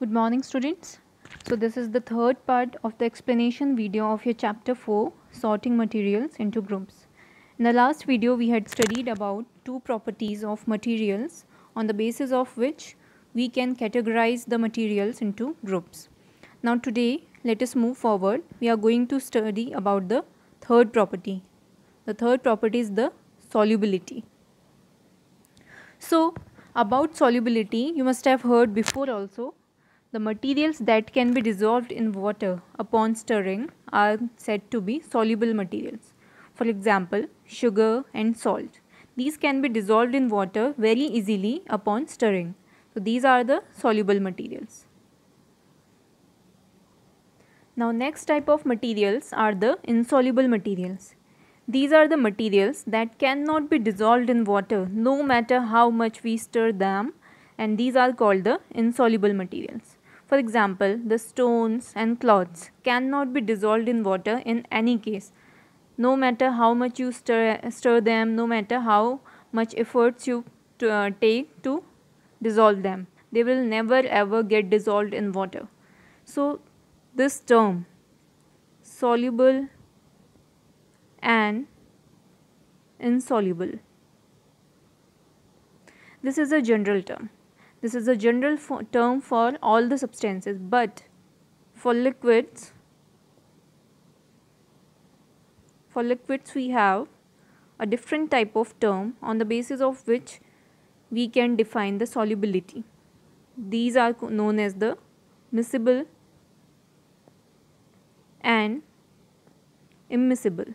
Good morning students. So this is the third part of the explanation video of your chapter 4 sorting materials into groups. In the last video we had studied about two properties of materials on the basis of which we can categorize the materials into groups. Now today let us move forward. We are going to study about the third property. The third property is the solubility. So about solubility you must have heard before also the materials that can be dissolved in water upon stirring are said to be soluble materials. For example, sugar and salt. These can be dissolved in water very easily upon stirring. So these are the soluble materials. Now next type of materials are the insoluble materials. These are the materials that cannot be dissolved in water no matter how much we stir them and these are called the insoluble materials. For example, the stones and cloths cannot be dissolved in water in any case. No matter how much you stir, stir them, no matter how much efforts you to, uh, take to dissolve them, they will never ever get dissolved in water. So, this term soluble and insoluble. This is a general term. This is a general term for all the substances, but for liquids, for liquids we have a different type of term on the basis of which we can define the solubility. These are known as the miscible and immiscible.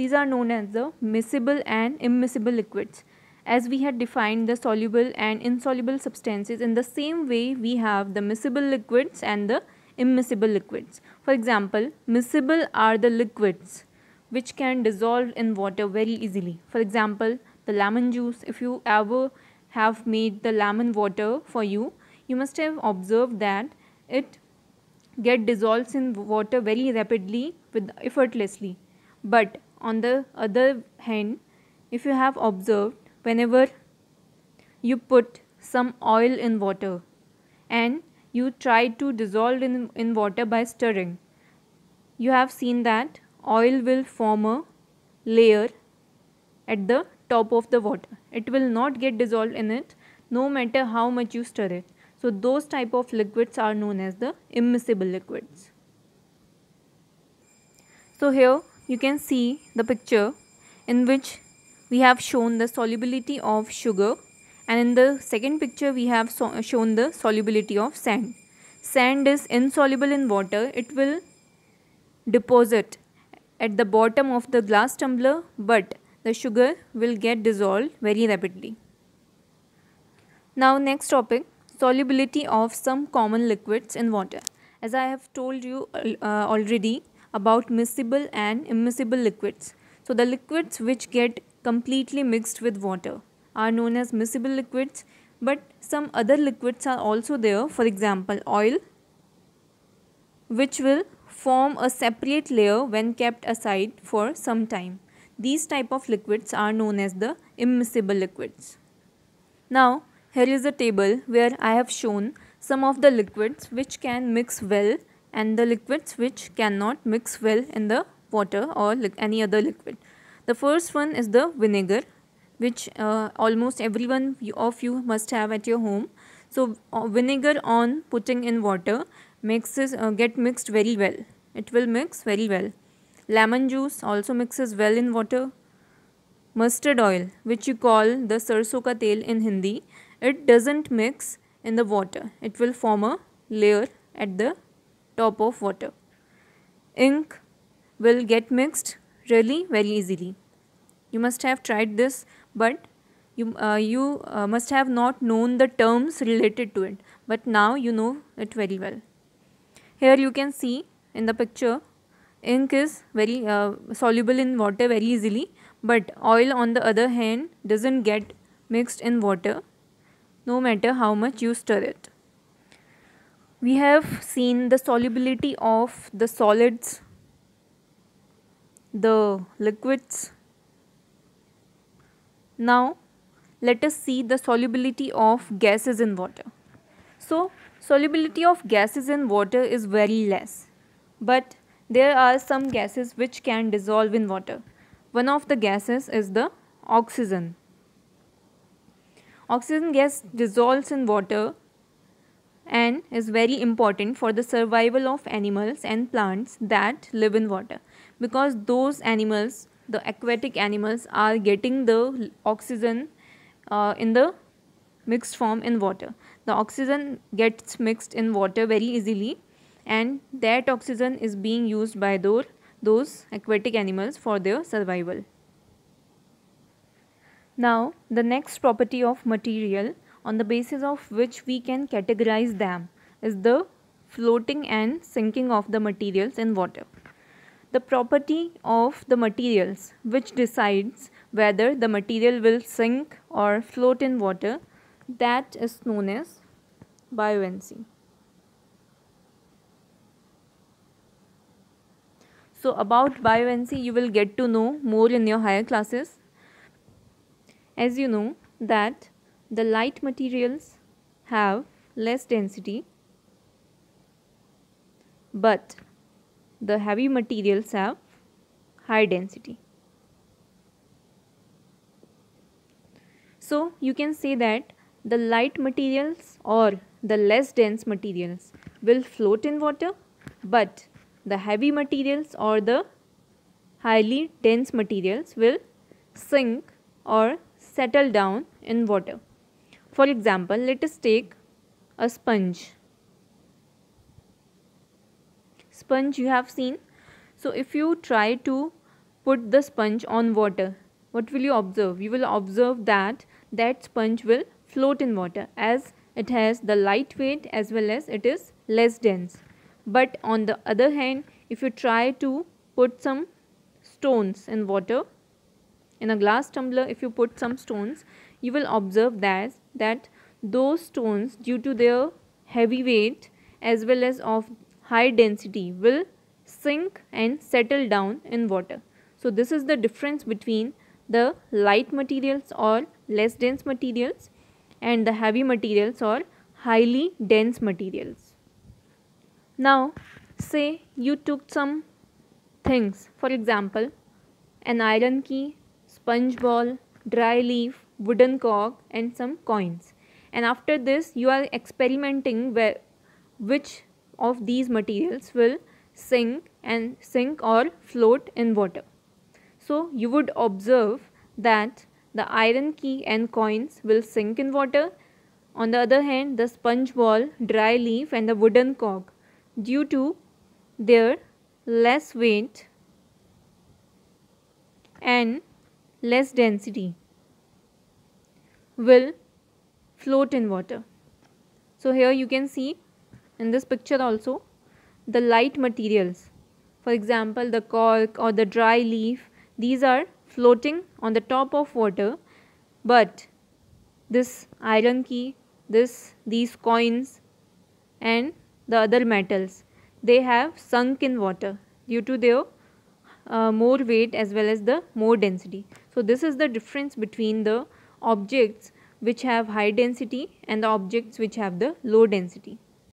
These are known as the miscible and immiscible liquids. As we had defined the soluble and insoluble substances, in the same way we have the miscible liquids and the immiscible liquids. For example, miscible are the liquids which can dissolve in water very easily. For example, the lemon juice, if you ever have made the lemon water for you, you must have observed that it get dissolves in water very rapidly with effortlessly. But on the other hand if you have observed whenever you put some oil in water and you try to dissolve in, in water by stirring you have seen that oil will form a layer at the top of the water it will not get dissolved in it no matter how much you stir it so those type of liquids are known as the immiscible liquids so here you can see the picture in which we have shown the solubility of sugar and in the second picture we have so shown the solubility of sand. Sand is insoluble in water. It will deposit at the bottom of the glass tumbler but the sugar will get dissolved very rapidly. Now next topic solubility of some common liquids in water. As I have told you uh, already about miscible and immiscible liquids. So the liquids which get completely mixed with water are known as miscible liquids but some other liquids are also there for example oil which will form a separate layer when kept aside for some time. These type of liquids are known as the immiscible liquids. Now here is a table where I have shown some of the liquids which can mix well and the liquids which cannot mix well in the water or any other liquid. The first one is the vinegar which uh, almost everyone of you must have at your home. So uh, vinegar on putting in water mixes uh, get mixed very well. It will mix very well. Lemon juice also mixes well in water. Mustard oil which you call the sarso ka tel in Hindi it doesn't mix in the water. It will form a layer at the top of water. Ink will get mixed really very easily. You must have tried this but you, uh, you uh, must have not known the terms related to it but now you know it very well. Here you can see in the picture ink is very uh, soluble in water very easily but oil on the other hand doesn't get mixed in water no matter how much you stir it we have seen the solubility of the solids, the liquids. Now, let us see the solubility of gases in water. So, solubility of gases in water is very less, but there are some gases which can dissolve in water. One of the gases is the oxygen. Oxygen gas dissolves in water and is very important for the survival of animals and plants that live in water because those animals the aquatic animals are getting the oxygen uh, in the mixed form in water the oxygen gets mixed in water very easily and that oxygen is being used by those those aquatic animals for their survival now the next property of material on the basis of which we can categorize them is the floating and sinking of the materials in water. The property of the materials which decides whether the material will sink or float in water that is known as buoyancy. So about buoyancy you will get to know more in your higher classes. As you know that the light materials have less density but the heavy materials have high density. So you can say that the light materials or the less dense materials will float in water but the heavy materials or the highly dense materials will sink or settle down in water. For example, let us take a sponge. Sponge you have seen. So if you try to put the sponge on water, what will you observe? You will observe that that sponge will float in water as it has the light weight as well as it is less dense. But on the other hand, if you try to put some stones in water, in a glass tumbler if you put some stones, you will observe that that those stones due to their heavy weight as well as of high density will sink and settle down in water. So this is the difference between the light materials or less dense materials and the heavy materials or highly dense materials. Now say you took some things for example an iron key, sponge ball, dry leaf wooden cog and some coins and after this you are experimenting where which of these materials will sink and sink or float in water so you would observe that the iron key and coins will sink in water on the other hand the sponge ball dry leaf and the wooden cog, due to their less weight and less density will float in water. So here you can see in this picture also the light materials for example the cork or the dry leaf these are floating on the top of water but this iron key this these coins and the other metals they have sunk in water due to their uh, more weight as well as the more density so this is the difference between the objects which have high density and the objects which have the low density.